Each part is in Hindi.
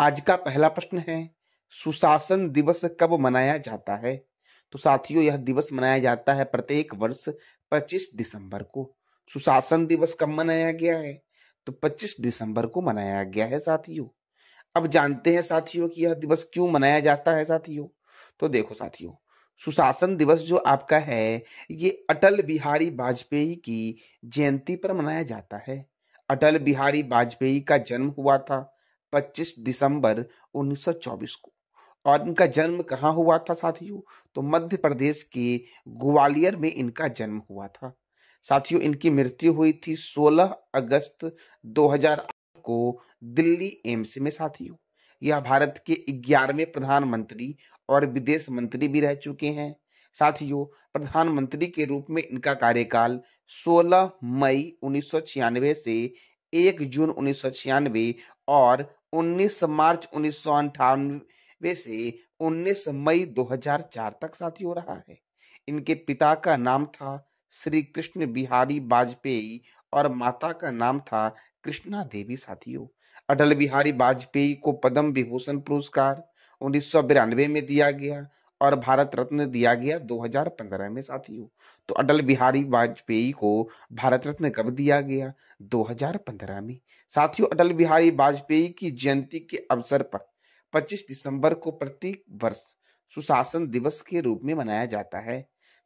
आज का पहला प्रश्न है सुशासन दिवस कब मनाया जाता है तो साथियों यह दिवस मनाया जाता है प्रत्येक वर्ष 25 दिसंबर को सुशासन दिवस कब मनाया गया है तो 25 दिसंबर को मनाया गया है साथियों अब जानते हैं साथियों कि यह दिवस क्यों मनाया जाता है साथियों तो देखो साथियों सुशासन दिवस जो आपका है ये अटल बिहारी वाजपेयी की जयंती पर मनाया जाता है अटल बिहारी वाजपेयी का जन्म हुआ था 25 दिसंबर 1924 को और इनका जन्म कहाँ हुआ था साथियों तो मध्य प्रदेश के ग्वालियर में इनका जन्म हुआ था साथियों इनकी मृत्यु हुई थी 16 अगस्त 2008 को दिल्ली एम्स में साथियों यह भारत के ग्यारहवें प्रधानमंत्री और विदेश मंत्री भी रह चुके हैं साथियों प्रधानमंत्री के रूप में इनका कार्यकाल 16 मई 1996 से 1 जून उन्नीस और 19 मार्च उन्नीस से 19 मई 2004 तक साथी हो रहा है इनके पिता का नाम था श्री कृष्ण बिहारी वाजपेयी और माता का नाम था कृष्णा देवी साथियों अटल बिहारी वाजपेयी को पद्म विभूषण पुरस्कार उन्नीस में दिया गया और भारत रत्न दिया गया 2015 में साथियों तो अटल बिहारी वाजपेयी को भारत रत्न कब दिया गया 2015 में साथियों अटल बिहारी वाजपेयी की जयंती के अवसर पर 25 दिसंबर को प्रत्येक वर्ष सुशासन दिवस के रूप में मनाया जाता है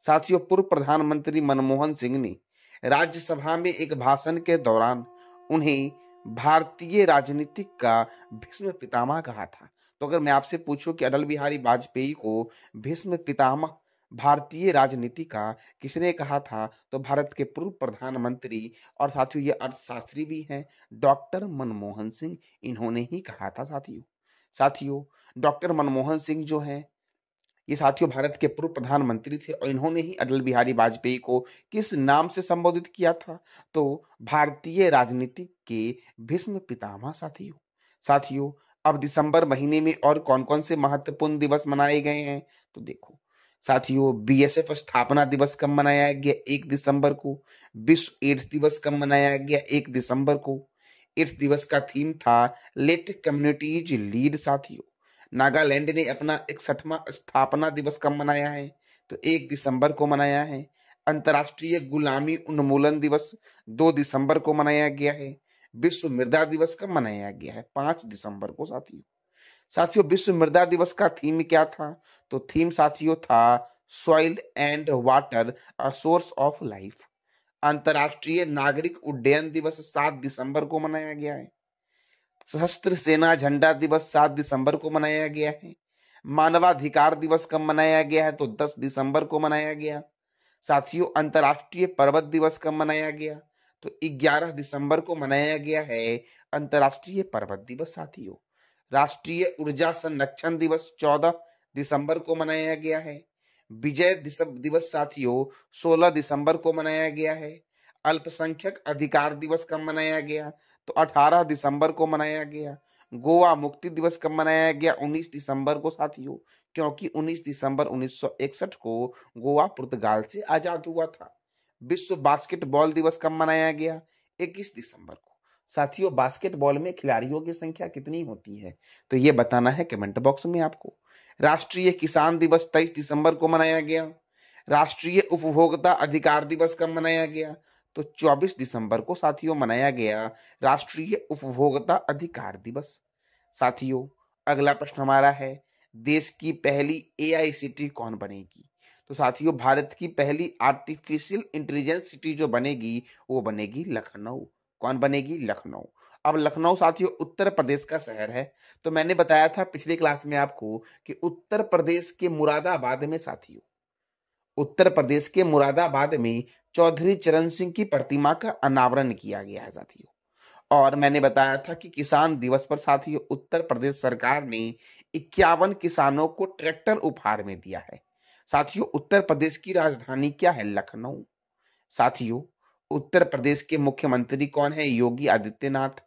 साथियों पूर्व प्रधानमंत्री मनमोहन सिंह ने राज्यसभा में एक भाषण के दौरान उन्हें भारतीय राजनीतिक का भीष्म पितामह कहा था तो अगर मैं आपसे पूछूं कि अटल बिहारी वाजपेयी को भीष्म पितामह भारतीय राजनीति का किसने कहा था तो भारत के पूर्व प्रधानमंत्री और साथियों ये अर्थशास्त्री भी हैं डॉक्टर मनमोहन सिंह इन्होंने ही कहा था साथियों साथियों डॉक्टर मनमोहन सिंह जो हैं ये साथियों भारत के पूर्व प्रधानमंत्री थे और इन्होंने ही अटल बिहारी वाजपेयी को किस नाम से संबोधित किया था तो भारतीय राजनीति के भीष्म पितामह साथियों साथियों अब दिसंबर महीने में और कौन कौन से महत्वपूर्ण दिवस मनाए गए हैं तो देखो साथियों बीएसएफ स्थापना दिवस कब मनाया गया एक दिसंबर को विश्व एड्स दिवस कब मनाया गया एक दिसंबर को एड्स दिवस का थीम था लेट कम्युनिटीज लीड साथियों नागालैंड ने अपना इकसठवा स्थापना दिवस कब मनाया है तो एक दिसंबर को मनाया है अंतर्राष्ट्रीय गुलामी उन्मूलन दिवस दो दिसंबर को मनाया गया है विश्व मृदा दिवस कब मनाया गया है पांच दिसंबर को साथियों साथियों विश्व मृदा दिवस का थीम क्या था तो थीम साथियों था soil and water a source of life अंतर्राष्ट्रीय नागरिक उड्डयन दिवस सात दिसंबर को मनाया गया है सशस्त्र सेना झंडा दिवस सात दिसंबर को मनाया गया है मानवाधिकार दिवस कब मनाया गया है तो दस दिसंबर को मनाया गया साथियों अंतर्राष्ट्रीय पर्वत दिवस कब मनाया गया तो 11 दिसंबर को मनाया गया है अंतर्राष्ट्रीय पर्वत दिवस साथियों राष्ट्रीय ऊर्जा संरक्षण दिवस 14 दिसंबर को मनाया गया है विजय दिवस साथियों 16 दिसंबर को मनाया गया है अल्पसंख्यक अधिकार दिवस कब मनाया गया तो 18 दिसंबर को मनाया गया गोवा मुक्ति दिवस कब मनाया गया 19 दिसंबर को साथियों क्योंकि 19 दिसंबर 1961 को गोवा पुर्तगाल से आजाद हुआ था विश्व बास्केटबॉल दिवस कब मनाया गया 21 दिसंबर को साथियों बास्केटबॉल में खिलाड़ियों की संख्या कितनी होती है तो ये बताना है कमेंट बॉक्स में आपको राष्ट्रीय किसान दिवस तेईस दिसंबर को मनाया गया राष्ट्रीय उपभोक्ता अधिकार दिवस कब मनाया गया तो 24 दिसंबर को साथियों मनाया गया राष्ट्रीय उपभोक्ता अधिकार दिवस साथियों अगला प्रश्न हमारा है देश की पहली ए सिटी कौन बनेगी तो साथियों भारत की पहली आर्टिफिशियल इंटेलिजेंस सिटी जो बनेगी वो बनेगी लखनऊ कौन बनेगी लखनऊ अब लखनऊ साथियों उत्तर प्रदेश का शहर है तो मैंने बताया था पिछली क्लास में आपको कि उत्तर प्रदेश के मुरादाबाद में साथियों उत्तर प्रदेश के मुरादाबाद में चौधरी चरण सिंह की प्रतिमा का अनावरण किया गया है साथियों और मैंने बताया था कि किसान दिवस पर साथियों उत्तर प्रदेश सरकार ने इक्यावन किसानों को ट्रैक्टर उपहार में दिया है साथियों उत्तर प्रदेश की राजधानी क्या है लखनऊ साथियों उत्तर प्रदेश के मुख्यमंत्री कौन है योगी आदित्यनाथ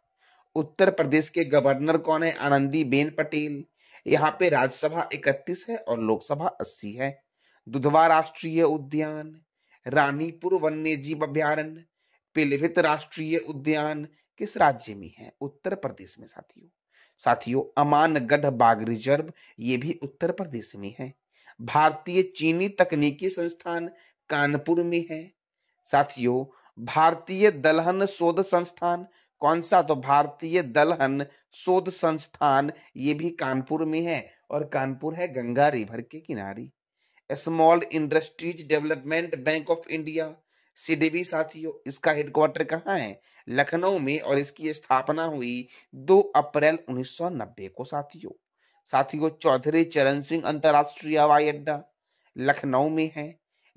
उत्तर प्रदेश के गवर्नर कौन है आनंदी बेन पटेल यहाँ पे राज्यसभा इकतीस है और लोकसभा अस्सी है दुधवा राष्ट्रीय उद्यान रानीपुर वन्य जीव अभ्यारण्य पीलीभीत राष्ट्रीय उद्यान किस राज्य में है उत्तर प्रदेश में साथियों साथियों अमानगढ़ बाघ रिजर्व ये भी उत्तर प्रदेश में है भारतीय चीनी तकनीकी संस्थान कानपुर में है साथियों भारतीय दलहन शोध संस्थान कौन सा तो भारतीय दलहन शोध संस्थान ये भी कानपुर में है और कानपुर है गंगा रिवर के किनारे small industries development bank of India SIDBI साथियों इसका हेडक्वार्टर कहाँ है लखनऊ में और इसकी स्थापना हुई 2 अप्रैल 1990 को साथियों साथियों चौधरी चरण सिंह अंतर्राष्ट्रीय हवाई अड्डा लखनऊ में है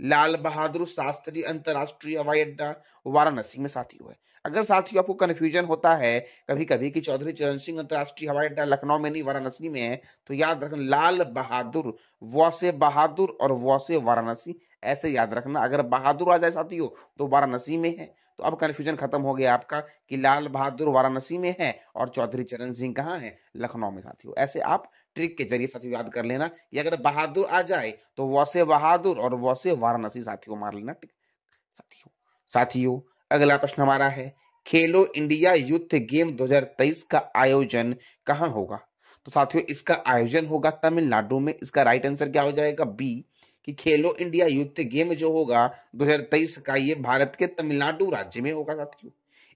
लाल बहादुर शास्त्री अंतर्राष्ट्रीय हवाई अड्डा वाराणसी में साथी है अगर साथियों आपको कन्फ्यूजन होता है कभी कभी कि चौधरी चरण सिंह अंतर्राष्ट्रीय हवाई अड्डा लखनऊ में नहीं वाराणसी में है तो याद रखना लाल बहादुर व बहादुर और व वाराणसी ऐसे याद रखना अगर बहादुर आ जाए साथियों तो वाराणसी में है तो अब कन्फ्यूजन खत्म हो गया आपका कि लाल बहादुर वाराणसी में है और चौधरी चरण सिंह कहाँ है लखनऊ में साथियों ऐसे आप ट्रिक के जरिए साथियों याद कर लेना ये अगर बहादुर आ जाए तो वैसे बहादुर और वैसे वाराणसी साथियों मार लेना ठीक साथियों साथियों अगला प्रश्न हमारा है खेलो इंडिया यूथ गेम 2023 का आयोजन कहाँ होगा तो साथियों इसका आयोजन होगा तमिलनाडु में इसका राइट आंसर क्या हो जाएगा बी कि खेलो इंडिया यूथ गेम जो होगा 2023 का ये भारत के तमिलनाडु राज्य में होगा साथियों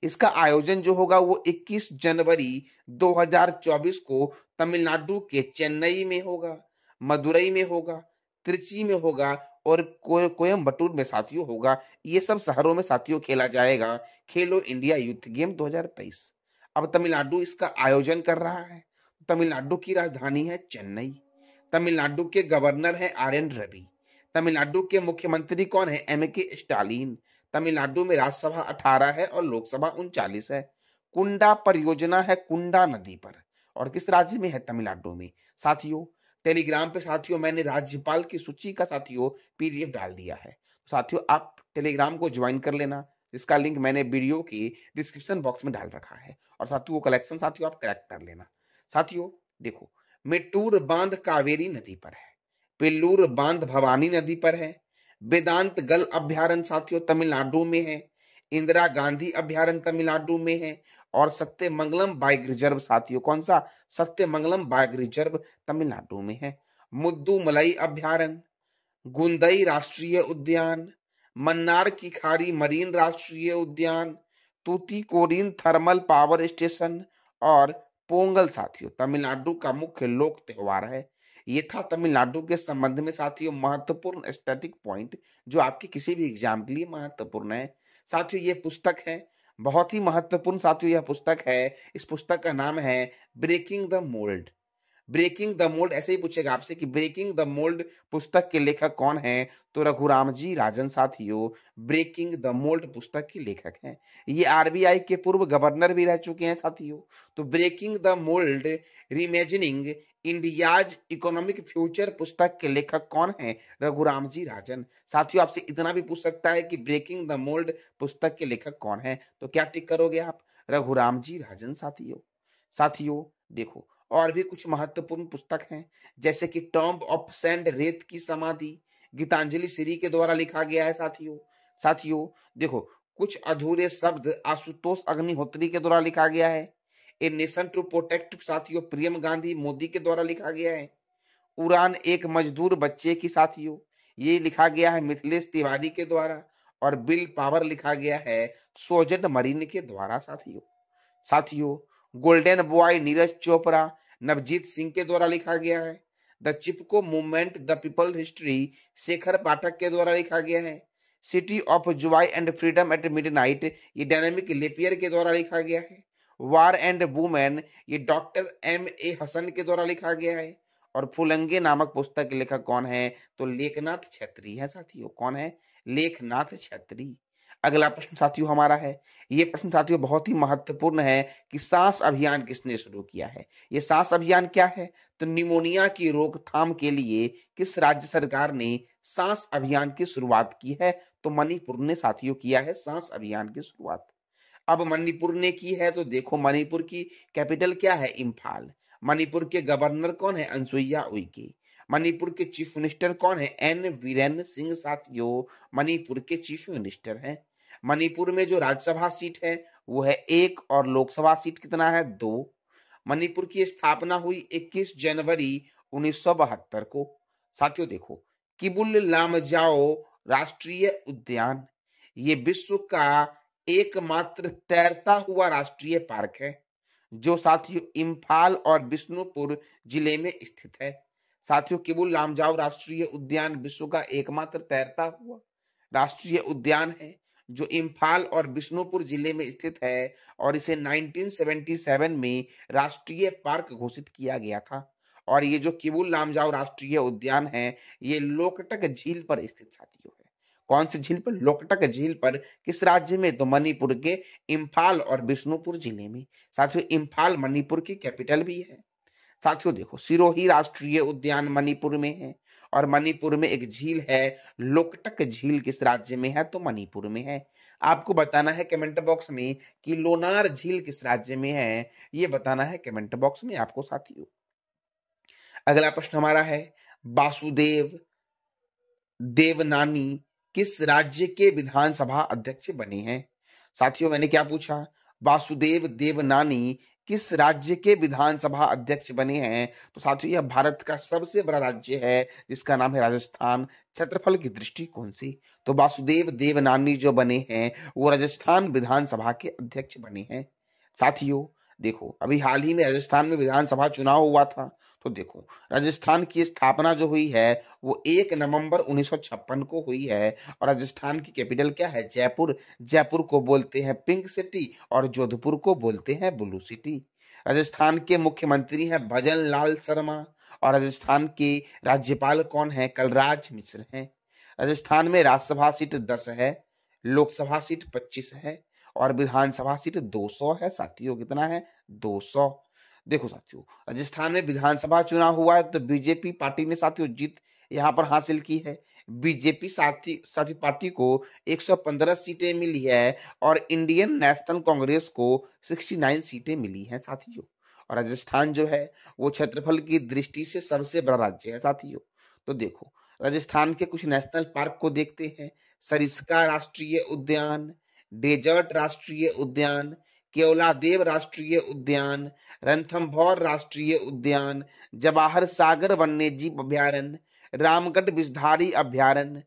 इसका आयोजन जो होगा वो 21 जनवरी 2024 को तमिलनाडु के चेन्नई में होगा मदुरई में होगा त्रिची में होगा और को, कोयम्बटूर में साथियों होगा ये सब शहरों में साथियों खेला जाएगा खेलो इंडिया यूथ गेम 2023 अब तमिलनाडु इसका आयोजन कर रहा है तमिलनाडु की राजधानी है चेन्नई तमिलनाडु के गवर्नर हैं आर एन रवि तमिलनाडु के मुख्यमंत्री कौन है एम के स्टालिन तमिलनाडु में राज्यसभा अठारह है और लोकसभा उनचालीस है कुंडा परियोजना है कुंडा नदी पर और किस राज्य में है तमिलनाडु में साथियों टेलीग्राम पे साथियों मैंने राज्यपाल की सूची का साथियों पीडीएफ डाल दिया है तो साथियों आप टेलीग्राम को ज्वाइन कर लेना जिसका लिंक मैंने वीडियो की डिस्क्रिप्शन बॉक्स में डाल रखा है और साथियों कलेक्शन साथियों आप कलेक्ट कर लेना साथियों देखो मेटूर बांध कावेरी नदी पर है पिल्लूर बांध भवानी नदी पर है वेदांत गल अभ्यारण साथियों तमिलनाडु में है इंदिरा गांधी अभ्यारण तमिलनाडु में है और सत्य मंगलम बाइक रिजर्व साथियों कौन सा सत्य मंगलम बाइक रिजर्व तमिलनाडु में है मुद्दू मलई अभ्यारण गुंदई राष्ट्रीय उद्यान मन्नार की खारी मरीन राष्ट्रीय उद्यान तूतीकोरिन थर्मल पावर स्टेशन और पोंगल साथियों तमिलनाडु का मुख्य लोक त्योहार है ये था तमिलनाडु के संबंध में साथियों महत्वपूर्ण स्टैटिक पॉइंट जो आपके किसी भी एग्जाम के लिए महत्वपूर्ण है साथियों ये पुस्तक है बहुत ही महत्वपूर्ण साथियों यह पुस्तक है इस पुस्तक का नाम है breaking the mould breaking the mould ऐसे ही पूछेगा आपसे कि ब्रेकिंग द मोल्ड पुस्तक के लेखक कौन है तो रघुराम जी राजन साथियों ब्रेकिंग द मोल्ड पुस्तक के लेखक हैं ये आरबीआई के पूर्व गवर्नर भी रह चुके हैं साथियों तो breaking the mould reimagining India's economic future पुस्तक के लेखक कौन है रघुराम जी राजन साथियों आपसे इतना भी पूछ सकता है कि ब्रेकिंग द मोल्ड पुस्तक के लेखक कौन है तो क्या टिक करोगे आप रघुराम जी राजन साथियों साथियों देखो और भी कुछ महत्वपूर्ण पुस्तक हैं जैसे कि टॉम्ब ऑफ सेंड रेत की समाधि गीतांजलि श्री के द्वारा लिखा गया है साथियों साथियों देखो कुछ अधूरे शब्द आशुतोष अग्निहोत्री के द्वारा लिखा गया है ए नेशन टू प्रोटेक्ट साथियों प्रियम गांधी मोदी के द्वारा लिखा गया है उड़ान एक मजदूर बच्चे की साथियों ये लिखा गया है मिथिलेश तिवारी के द्वारा और बिल पावर लिखा गया है सोजन मरीन के द्वारा साथियों साथियों गोल्डन बॉय नीरज चोपड़ा नवजीत सिंह के द्वारा लिखा गया है the Chipko movement the people history Shekhar Pathak के द्वारा लिखा गया है city of joy and freedom at midnight ये डायनेमिक लेपियर के द्वारा लिखा गया है वार एंड वुमेन ये डॉक्टर एम ए हसन के द्वारा लिखा गया है और फुलंगे नामक पुस्तक लेखक कौन है तो लेखनाथ छत्री है साथियों कौन है लेखनाथ छत्री अगला प्रश्न साथियों हमारा है ये प्रश्न साथियों बहुत ही महत्वपूर्ण है कि सांस अभियान किसने शुरू किया है ये सांस अभियान क्या है तो निमोनिया की रोकथाम के लिए किस राज्य सरकार ने सांस अभियान की शुरुआत की है तो मणिपुर ने साथियों किया है सांस अभियान की शुरुआत अब मणिपुर ने की है तो देखो मणिपुर की कैपिटल क्या है इम्फाल मणिपुर के गवर्नर कौन है अनसुईया उइके मणिपुर के चीफ मिनिस्टर कौन है एन वीरेन सिंह साथियों मणिपुर के चीफ मिनिस्टर हैं मणिपुर में जो राज्यसभा सीट है वो है एक और लोकसभा सीट कितना है दो मणिपुर की स्थापना हुई 21 जनवरी उन्नीस को साथियों देखो किबुल लामजाओ राष्ट्रीय उद्यान ये विश्व का एकमात्र तैरता हुआ राष्ट्रीय पार्क है जो साथियों इम्फाल और बिष्णुपुर जिले में स्थित है साथियों केवल लामजाव राष्ट्रीय उद्यान विश्व का एकमात्र तैरता हुआ राष्ट्रीय उद्यान है जो इम्फाल और बिष्णुपुर जिले में स्थित है और इसे 1977 में राष्ट्रीय पार्क घोषित किया गया था और ये जो किबुल लामजाव राष्ट्रीय उद्यान है ये लोकटक झील पर स्थित साथियों है कौन सी झील पर लोकटक झील पर किस राज्य में तो मणिपुर के इम्फाल और बिष्णुपुर जिले में साथियों इम्फाल मणिपुर की कैपिटल भी है साथियों देखो सिरोही राष्ट्रीय उद्यान मणिपुर में है और मणिपुर में एक झील है लोकटक झील किस राज्य में है तो मणिपुर में है आपको बताना है कमेंट बॉक्स में कि लोनार झील किस राज्य में है ये बताना है कमेंट बॉक्स में आपको साथियों अगला प्रश्न हमारा है वासुदेव देवनानी किस राज्य के विधानसभा अध्यक्ष बने हैं साथियों मैंने क्या पूछा वासुदेव देवनानी किस राज्य के विधानसभा अध्यक्ष बने हैं तो साथियों यह भारत का सबसे बड़ा राज्य है जिसका नाम है राजस्थान क्षेत्रफल की दृष्टि कौन सी तो वासुदेव देवनानी जो बने हैं वो राजस्थान विधानसभा के अध्यक्ष बने हैं साथियों देखो अभी हाल ही में राजस्थान में विधानसभा चुनाव हुआ था तो देखो राजस्थान की स्थापना जो हुई है वो एक नवंबर 1956 को हुई है और राजस्थान की कैपिटल क्या है जयपुर जयपुर को बोलते हैं पिंक सिटी और जोधपुर को बोलते हैं ब्लू सिटी राजस्थान के मुख्यमंत्री हैं भजन लाल शर्मा और राजस्थान के राज्यपाल कौन है कलराज मिश्र हैं राजस्थान में राज्यसभा सीट दस है लोकसभा सीट पच्चीस है और विधानसभा सीट दो है साथियों कितना है दो देखो साथियों राजस्थान में विधानसभा चुनाव हुआ है तो बीजेपी पार्टी ने साथियों जीत यहाँ पर हासिल की है बीजेपी साथी साथी पार्टी को 115 सीटें मिली है और इंडियन नेशनल कांग्रेस को 69 सीटें मिली हैं साथियों और राजस्थान जो है वो क्षेत्रफल की दृष्टि से सबसे बड़ा राज्य है साथियों तो देखो राजस्थान के कुछ नेशनल पार्क को देखते हैं सरिस्का राष्ट्रीय उद्यान डेजर्ट राष्ट्रीय उद्यान केवलादेव राष्ट्रीय उद्यान रणथम्भौर राष्ट्रीय उद्यान जवाहर सागर वन्यजीव अभ्यारण रामगढ़ बिजधारी अभ्यारण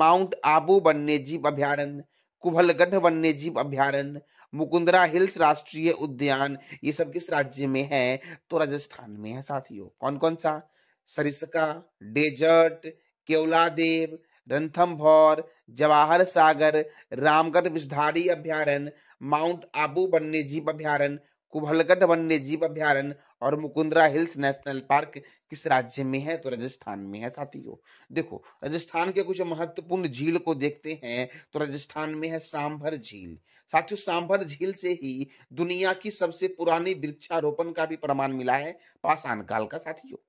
माउंट आबू वन्यजीव अभ्यारण कुभलगढ़ वन्यजीव अभ्यारण मुकुंदरा हिल्स राष्ट्रीय उद्यान ये सब किस राज्य में है तो राजस्थान में है साथियों कौन कौन सा सरिस्का डेजर्ट केवलादेव रणथम्भौर जवाहर सागर रामगढ़ विषधारी अभ्यारण्य माउंट आबू वन्य जीव अभ्यारण कुभलगढ़ वन्य जीव अभ्यारण और मुकुंदरा हिल्स नेशनल पार्क किस राज्य में है तो राजस्थान में है साथियों देखो राजस्थान के कुछ महत्वपूर्ण झील को देखते हैं तो राजस्थान में है सांभर झील साथियों सांभर झील से ही दुनिया की सबसे पुरानी वृक्षारोपण का भी प्रमाण मिला है पाषाण काल का साथियों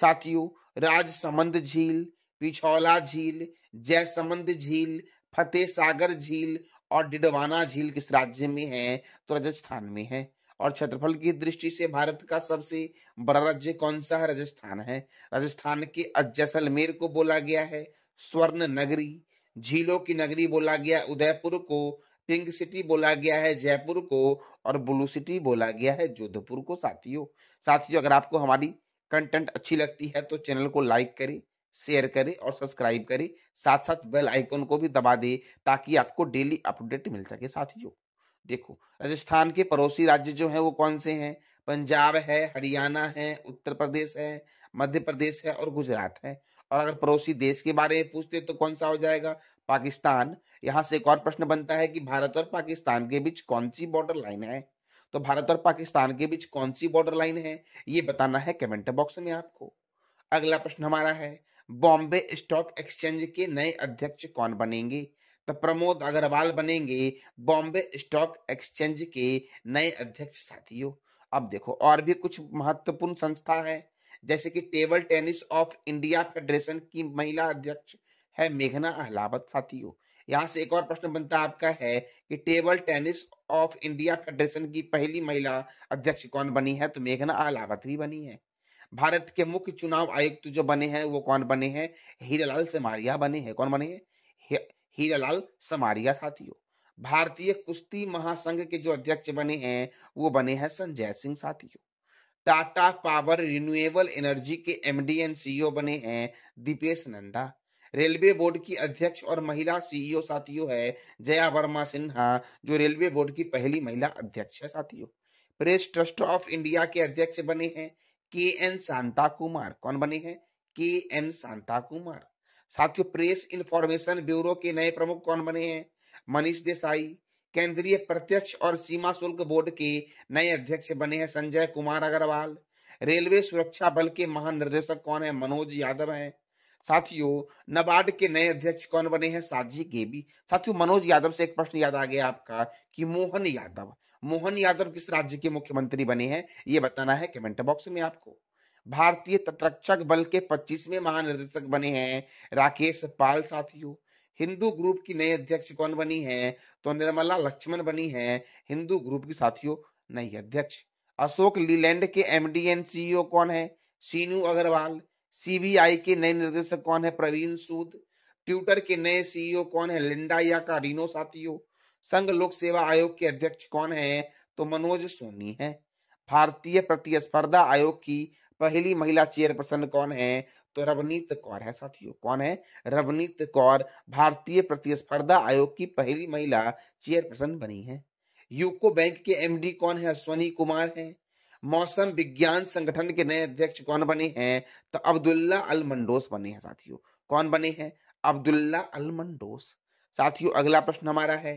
साथियों राजसमंद झील पिछौला झील जयसमंद झील फतेह सागर झील और डिडवाना झील किस राज्य में है तो राजस्थान में है और क्षेत्रफल की दृष्टि से भारत का सबसे बड़ा राज्य कौन सा है राजस्थान है राजस्थान के जैसलमेर को बोला गया है स्वर्ण नगरी झीलों की नगरी बोला गया उदयपुर को पिंक सिटी बोला गया है जयपुर को और ब्लू सिटी बोला गया है जोधपुर को साथियों साथियों अगर आपको हमारी कंटेंट अच्छी लगती है तो चैनल को लाइक करें शेयर करें और सब्सक्राइब करें साथ साथ बेल आइकन को भी दबा दें ताकि आपको डेली अपडेट मिल सके साथियों देखो राजस्थान के पड़ोसी राज्य जो हैं वो कौन से हैं पंजाब है हरियाणा है उत्तर प्रदेश है मध्य प्रदेश है और गुजरात है और अगर पड़ोसी देश के बारे में पूछते तो कौन सा हो जाएगा पाकिस्तान यहाँ से एक और प्रश्न बनता है कि भारत और पाकिस्तान के बीच कौन सी बॉर्डर लाइन है तो भारत और पाकिस्तान के बीच कौन सी बॉर्डर लाइन है ये बताना है कमेंट बॉक्स में आपको अगला प्रश्न हमारा है बॉम्बे स्टॉक एक्सचेंज के नए अध्यक्ष कौन बनेंगे तो प्रमोद अग्रवाल बनेंगे बॉम्बे स्टॉक एक्सचेंज के नए अध्यक्ष साथियों अब देखो और भी कुछ महत्वपूर्ण संस्था है जैसे कि table tennis of India federation की महिला अध्यक्ष है मेघना अहलावत साथियों यहाँ से एक और प्रश्न बनता आपका है कि table tennis of India federation की पहली महिला अध्यक्ष कौन बनी है तो मेघना अहलावत भी बनी है भारत के मुख्य चुनाव आयुक्त जो बने हैं वो कौन बने हैं हीरालाल समारिया बने हैं कौन बने हैं हीरालाल समारिया साथियों भारतीय कुश्ती महासंघ के जो अध्यक्ष बने हैं वो बने हैं संजय सिंह साथियों टाटा पावर रिन्यूएबल एनर्जी के एमडी एंड सीईओ बने हैं दीपेश नंदा रेलवे बोर्ड की अध्यक्ष और महिला सीईओ e साथियों है जया वर्मा सिन्हा जो रेलवे बोर्ड की पहली महिला अध्यक्ष है साथियों प्रेस ट्रस्ट ऑफ इंडिया के अध्यक्ष बने हैं के एन शांता कुमार कौन बने हैं के एन शांता कुमार साथियों प्रेस इंफॉर्मेशन ब्यूरो के नए प्रमुख कौन बने हैं मनीष देसाई केंद्रीय प्रत्यक्ष और सीमा शुल्क बोर्ड के नए अध्यक्ष बने हैं संजय कुमार अग्रवाल रेलवे सुरक्षा बल के महानिर्देशक कौन है मनोज यादव हैं साथियों नबार्ड के नए अध्यक्ष कौन बने हैं साजी गेबी साथियों मनोज यादव से एक प्रश्न याद आ गया आपका कि मोहन यादव मोहन यादव किस राज्य के मुख्यमंत्री बने हैं ये बताना है कमेंट बॉक्स में आपको भारतीय तटरक्षक बल के 25वें महानिदेशक बने हैं राकेश पाल साथियों हिंदू ग्रुप की नए अध्यक्ष कौन बनी है तो निर्मला लक्ष्मण बनी है हिंदू ग्रुप की साथियों नई अध्यक्ष अशोक लीलैंड के डी एन सीईओ कौन है सीनू अग्रवाल सीबीआई के नए निर्देशक कौन है प्रवीण सूद ट्विटर के नए सीईओ e कौन है लिंडा या का रीनो साथियों संघ लोक सेवा आयोग के अध्यक्ष कौन है तो मनोज सोनी है भारतीय प्रतिस्पर्धा आयोग की पहली महिला चेयरपर्सन कौन है तो रवनीत कौर है साथियों कौन है रवनीत कौर भारतीय प्रतिस्पर्धा आयोग की पहली महिला चेयरपर्सन बनी है यूको बैंक के एमडी कौन है सोनी कुमार है मौसम विज्ञान संगठन के नए अध्यक्ष कौन बने हैं तो अब्दुल्ला अल मंडोस बने हैं साथियों कौन बने हैं अब्दुल्ला अल मंडोस साथियों अगला प्रश्न हमारा है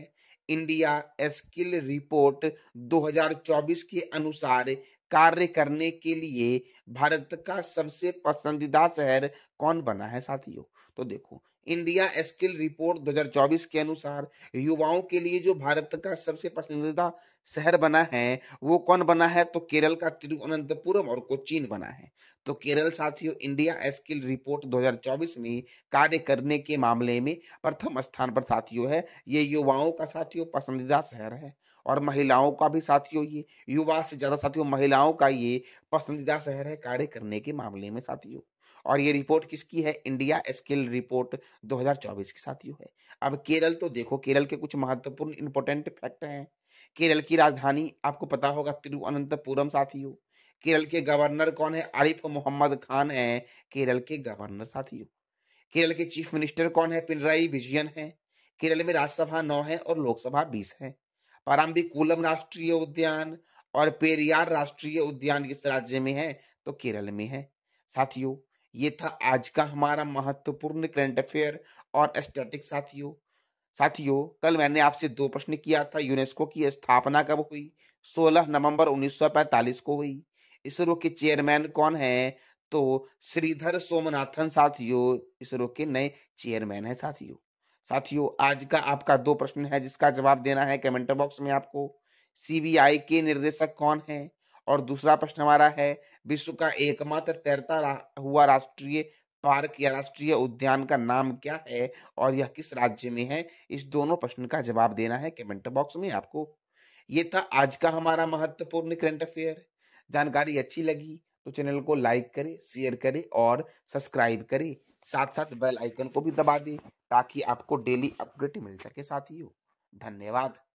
इंडिया स्किल रिपोर्ट 2024 के अनुसार कार्य करने के लिए भारत का सबसे पसंदीदा शहर कौन बना है साथियों तो देखो इंडिया स्किल रिपोर्ट 2024 के अनुसार युवाओं के लिए जो भारत का सबसे पसंदीदा शहर बना है वो कौन बना है तो केरल का तिरुवनंतपुरम और कोचीन बना है तो केरल साथियों इंडिया स्किल रिपोर्ट 2024 में कार्य करने के मामले में प्रथम स्थान पर साथियों है ये युवाओं का साथियों पसंदीदा शहर है और महिलाओं का भी साथियों ये युवा से ज़्यादा साथियों महिलाओं का ये पसंदीदा शहर है कार्य करने के मामले में साथियों और ये रिपोर्ट किसकी है इंडिया स्किल रिपोर्ट 2024 की साथियों है अब केरल तो देखो केरल के कुछ महत्वपूर्ण इंपोर्टेंट फैक्ट हैं केरल की राजधानी आपको पता होगा तिरुअनंतपुरम साथियों केरल के गवर्नर कौन है आरिफ मोहम्मद खान है केरल के गवर्नर साथियों केरल के चीफ मिनिस्टर कौन है पिनराई विजयन है केरल में राज्यसभा नौ है और लोकसभा बीस है पाराम्बिकुलम राष्ट्रीय उद्यान और पेरियार राष्ट्रीय उद्यान किस राज्य में है तो केरल में है साथियों ये था आज का हमारा महत्वपूर्ण करंट अफेयर और स्टैटिक साथियों साथियों कल मैंने आपसे दो प्रश्न किया था यूनेस्को की स्थापना कब हुई 16 नवंबर 1945 को हुई इसरो के चेयरमैन कौन है तो श्रीधर सोमनाथन साथियों इसरो के नए चेयरमैन है साथियों साथियों आज का आपका दो प्रश्न है जिसका जवाब देना है कमेंट बॉक्स में आपको सीबीआई के निर्देशक कौन है और दूसरा प्रश्न हमारा है विश्व का एकमात्र तैरता हुआ राष्ट्रीय पार्क या राष्ट्रीय उद्यान का नाम क्या है और यह किस राज्य में है इस दोनों प्रश्न का जवाब देना है कमेंट बॉक्स में आपको ये था आज का हमारा महत्वपूर्ण करंट अफेयर जानकारी अच्छी लगी तो चैनल को लाइक करें शेयर करें और सब्सक्राइब करें साथ साथ बेल आइकन को भी दबा दें ताकि आपको डेली अपडेट मिल सके साथियों धन्यवाद